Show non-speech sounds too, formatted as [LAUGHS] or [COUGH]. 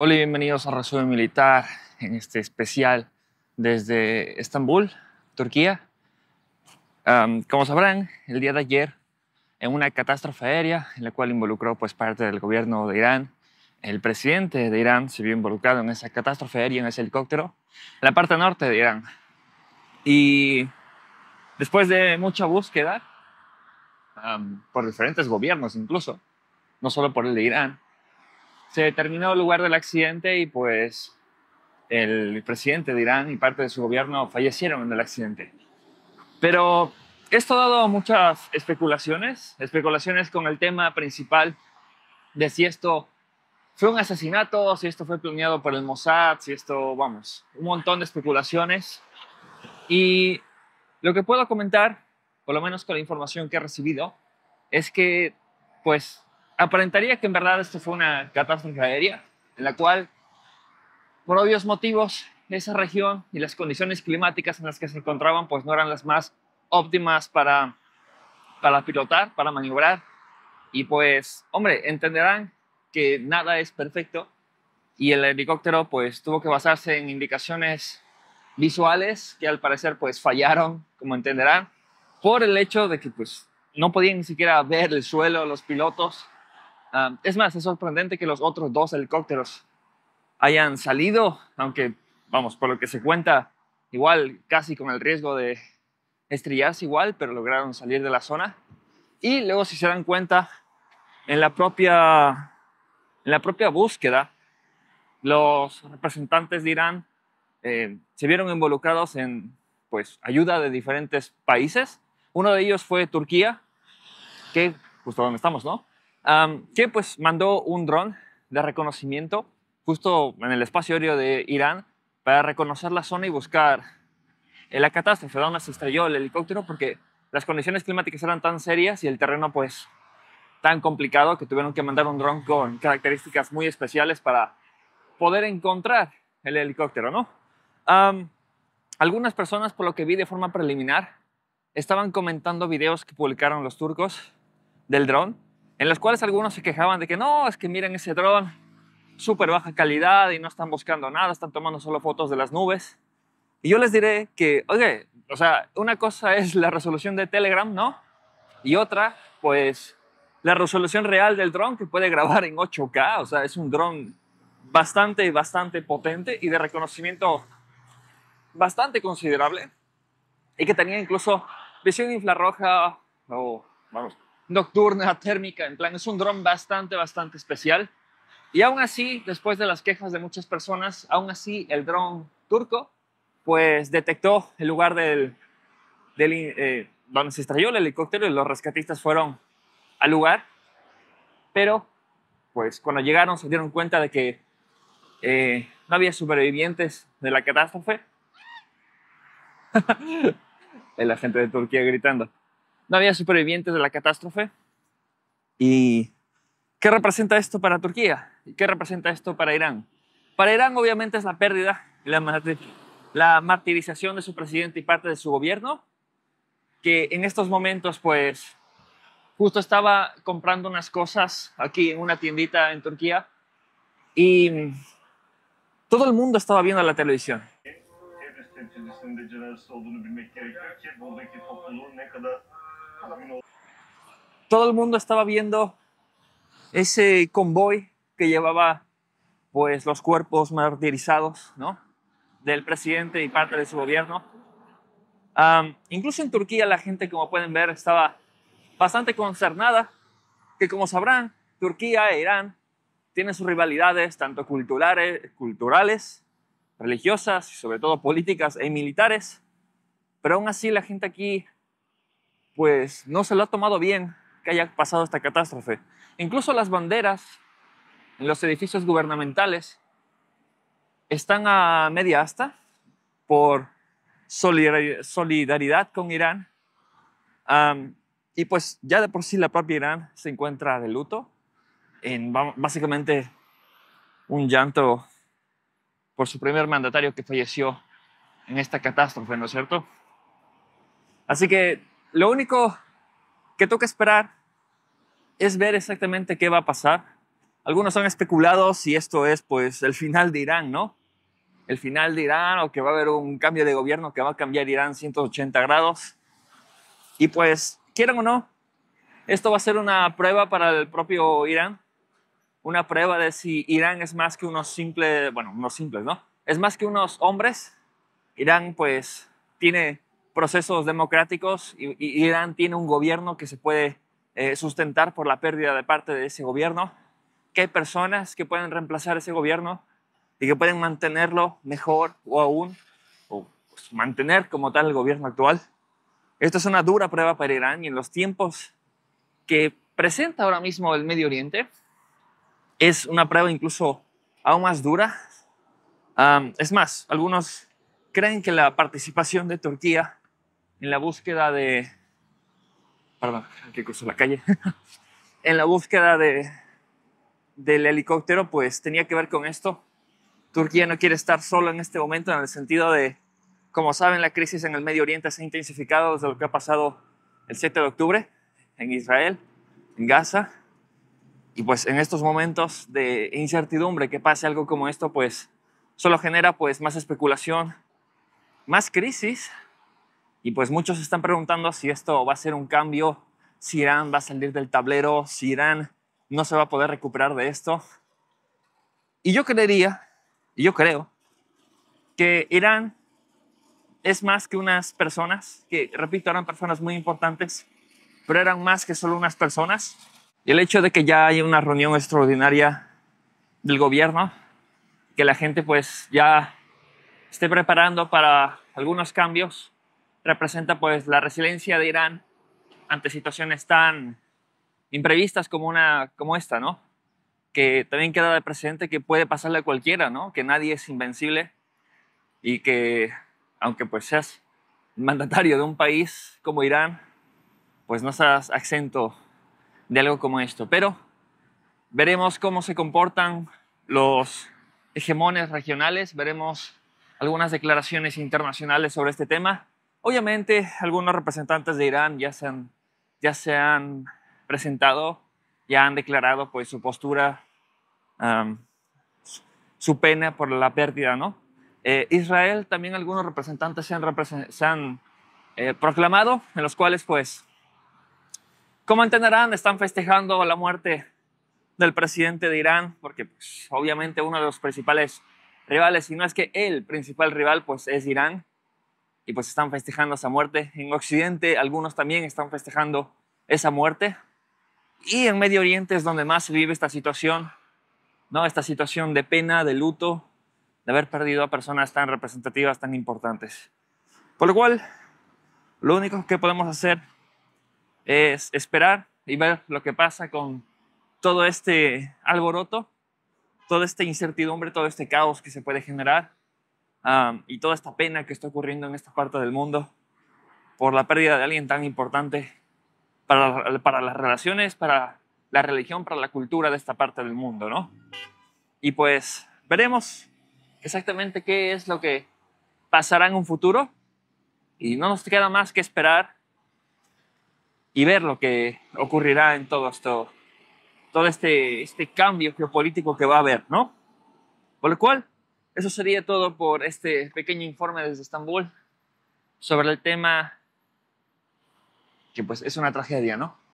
Hola y bienvenidos a Resumen Militar en este especial desde Estambul, Turquía. como sabrán, el día de ayer, en una catástrofe aérea en la cual involucró pues, parte del gobierno de Irán, el presidente de Irán se vio involucrado en esa catástrofe aérea, en ese helicóptero, en la parte norte de Irán. Y después de mucha búsqueda, por diferentes gobiernos incluso, no solo por el de Irán, se determinó el lugar del accidente y pues el presidente de Irán y parte de su gobierno fallecieron en el accidente. Pero esto ha dado muchas especulaciones, especulaciones con el tema principal de si esto fue un asesinato, si esto fue planeado por el Mossad, si esto, vamos, un montón de especulaciones. Y lo que puedo comentar, por lo menos con la información que he recibido, es que pues aparentaría que en verdad esto fue una catástrofe aérea, en la cual, por obvios motivos, esa región y las condiciones climáticas en las que se encontraban pues no eran las más óptimas para, para pilotar, para maniobrar. Y pues, hombre, entenderán que nada es perfecto y el helicóptero pues tuvo que basarse en indicaciones visuales que al parecer pues fallaron, como entenderán, por el hecho de que pues no podían ni siquiera ver el suelo los pilotos es más, es sorprendente que los otros dos helicópteros hayan salido, aunque, vamos, por lo que se cuenta, igual casi con el riesgo de estrellarse igual, pero lograron salir de la zona. Y luego, si se dan cuenta, en la propia, en la propia búsqueda, los representantes de Irán eh, se vieron involucrados en pues, ayuda de diferentes países. Uno de ellos fue Turquía, que justo donde estamos, ¿no? que pues mandó un dron de reconocimiento justo en el espacio aéreo de Irán para reconocer la zona y buscar la catástrofe. Donde se estrelló el helicóptero porque las condiciones climáticas eran tan serias y el terreno pues tan complicado que tuvieron que mandar un dron con características muy especiales para poder encontrar el helicóptero, ¿no? algunas personas, por lo que vi de forma preliminar, estaban comentando videos que publicaron los turcos del dron en las cuales algunos se quejaban de que no, es que miren ese dron, súper baja calidad y no están buscando nada, están tomando solo fotos de las nubes. Y yo les diré que, oye, o sea, una cosa [LAUGHS] es la resolución de Telegram, ¿no? Y otra, pues, la resolución real del dron que puede grabar en 8K, o sea, es un dron bastante, bastante potente y de reconocimiento bastante considerable y que tenía incluso visión infrarroja o, vamos, nocturna, térmica, en plan, es un dron bastante, bastante especial. Y aún así, después de las quejas de muchas personas, aún así el dron turco, pues detectó el lugar del, eh, donde se estrelló el helicóptero y los rescatistas fueron al lugar. Pero, pues cuando llegaron se dieron cuenta de que eh, no había supervivientes de la catástrofe. [LAUGHS] el gente de Turquía gritando. No había supervivientes de la catástrofe. ¿Y qué representa esto para Turquía? ¿Y qué representa esto para Irán? Para Irán obviamente es la pérdida, la, la martirización de su presidente y parte de su gobierno, que en estos momentos pues justo estaba comprando unas cosas aquí en una tiendita en Turquía y todo el mundo estaba viendo la televisión. Todo el mundo estaba viendo ese convoy que llevaba pues los cuerpos martirizados ¿no? del presidente y parte de su gobierno. incluso en Turquía la gente, como pueden ver, estaba bastante concernada, que como sabrán, Turquía e Irán tienen sus rivalidades tanto culturales, culturales religiosas y sobre todo políticas y e militares, pero aún así la gente aquí pues no se lo ha tomado bien que haya pasado esta catástrofe. Incluso las banderas en los edificios gubernamentales están a media asta por solidaridad con Irán. y pues ya de por sí la propia Irán se encuentra de luto, en básicamente un llanto por su primer mandatario que falleció en esta catástrofe, ¿no es cierto? Así que lo único que toca esperar es ver exactamente qué va a pasar. Algunos han especulado si esto es pues el final de Irán, ¿no? El final de Irán o que va a haber un cambio de gobierno que va a cambiar Irán 180 grados. Y pues, quieran o no, esto va a ser una prueba para el propio Irán, una prueba de si Irán es más que unos simples, bueno, unos simples, ¿no? Es más que unos hombres. Irán pues tiene procesos democráticos y, Irán tiene un gobierno que se puede eh, sustentar por la pérdida de parte de ese gobierno, que hay personas que pueden reemplazar ese gobierno y que pueden mantenerlo mejor o aún o pues, mantener como tal el gobierno actual. Esto es una dura prueba para Irán y en los tiempos que presenta ahora mismo el Medio Oriente es una prueba incluso aún más dura. es más, algunos creen que la participación de Turquía en la búsqueda de... Perdón, la calle. [LAUGHS] en la búsqueda de, del helicóptero, pues tenía que ver con esto. Turquía no quiere estar solo en este momento en el sentido de, como saben, la crisis en el Medio Oriente se ha intensificado desde lo que ha pasado el 7 de octubre en Israel, en Gaza. Y pues en estos momentos de incertidumbre que pase algo como esto, pues solo genera pues más especulación, más crisis y pues muchos están preguntando si esto va a ser un cambio, si Irán va a salir del tablero, si Irán no se va a poder recuperar de esto. Y yo creería, y yo creo, que Irán es más que unas personas, que repito, eran personas muy importantes, pero eran más que solo unas personas. Y el hecho de que ya haya una reunión extraordinaria del gobierno, que la gente pues ya esté preparando para algunos cambios, representa pues la resiliencia de Irán ante situaciones tan imprevistas como, una, como esta, ¿no? Que también queda de presente que puede pasarle a cualquiera, ¿no? Que nadie es invencible y que aunque pues seas mandatario de un país como Irán, pues no seas acento de algo como esto. Pero veremos cómo se comportan los hegemones regionales, veremos algunas declaraciones internacionales sobre este tema Obviamente, algunos representantes de Irán ya se han, ya se han presentado, ya han declarado pues, su postura, su pena por la pérdida, ¿no? Eh, Israel también algunos representantes se han, eh, proclamado, en los cuales, pues, como entenderán, están festejando la muerte del presidente de Irán, porque pues, obviamente uno de los principales rivales, si no es que el principal rival, pues es Irán y pues están festejando esa muerte. En Occidente algunos también están festejando esa muerte. Y en Medio Oriente es donde más se vive esta situación, ¿no? Esta situación de pena, de luto, de haber perdido a personas tan representativas, tan importantes. Por lo cual, lo único que podemos hacer es esperar y ver lo que pasa con todo este alboroto, toda esta incertidumbre, todo este caos que se puede generar y toda esta pena que está ocurriendo en esta parte del mundo por la pérdida de alguien tan importante para, para las relaciones, para la religión, para la cultura de esta parte del mundo, ¿no? Y pues veremos exactamente qué es lo que pasará en un futuro y no nos queda más que esperar y ver lo que ocurrirá en todo esto, todo este, este cambio geopolítico que va a haber, ¿no? Por lo cual, eso sería todo por este pequeño informe desde Estambul sobre el tema que pues es una tragedia, ¿no?